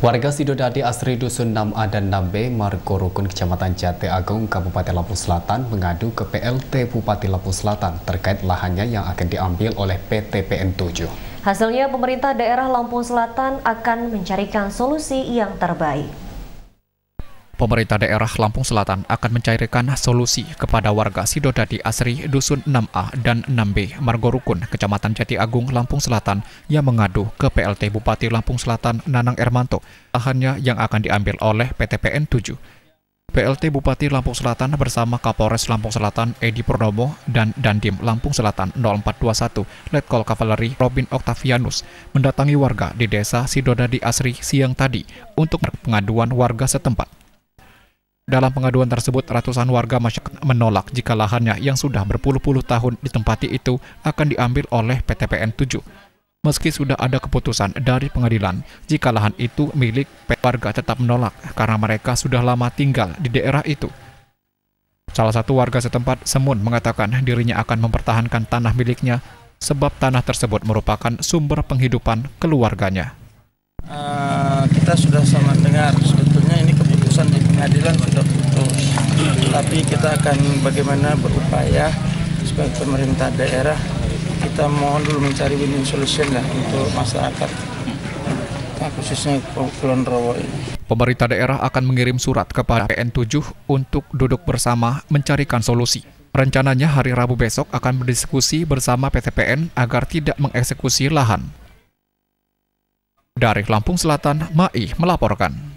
Warga Sidodadi Asri Dusun 6A dan 6B, Margo Rukun Kecamatan Jati Agung, Kabupaten Lampung Selatan mengadu ke PLT Bupati Lampung Selatan terkait lahannya yang akan diambil oleh PT PN7. Hasilnya pemerintah daerah Lampung Selatan akan mencarikan solusi yang terbaik pemerintah daerah Lampung Selatan akan mencairkan solusi kepada warga Sidodadi Asri Dusun 6A dan 6B Margorukun, Kecamatan Jati Agung, Lampung Selatan yang mengadu ke PLT Bupati Lampung Selatan Nanang Ermanto lahannya yang akan diambil oleh PTPN 7. PLT Bupati Lampung Selatan bersama Kapolres Lampung Selatan Edi Purnomo dan Dandim Lampung Selatan 0421 Letkol Kavaleri Robin Octavianus mendatangi warga di desa Sidodadi Asri siang tadi untuk pengaduan warga setempat. Dalam pengaduan tersebut, ratusan warga masyarakat menolak jika lahannya yang sudah berpuluh-puluh tahun ditempati itu akan diambil oleh PTPN 7. Meski sudah ada keputusan dari pengadilan, jika lahan itu milik warga tetap menolak karena mereka sudah lama tinggal di daerah itu. Salah satu warga setempat, Semun, mengatakan dirinya akan mempertahankan tanah miliknya sebab tanah tersebut merupakan sumber penghidupan keluarganya. Uh, kita sudah sama dengar, sudah tapi kita akan bagaimana berupaya sebagai pemerintah daerah kita mohon dulu mencari win-win solution lah untuk masyarakat khususnya Kulon Rowo ini. Pemerintah daerah akan mengirim surat kepada PN7 untuk duduk bersama mencarikan solusi. Rencananya hari Rabu besok akan berdiskusi bersama PTPN agar tidak mengeksekusi lahan. Dari Lampung Selatan, Mai melaporkan.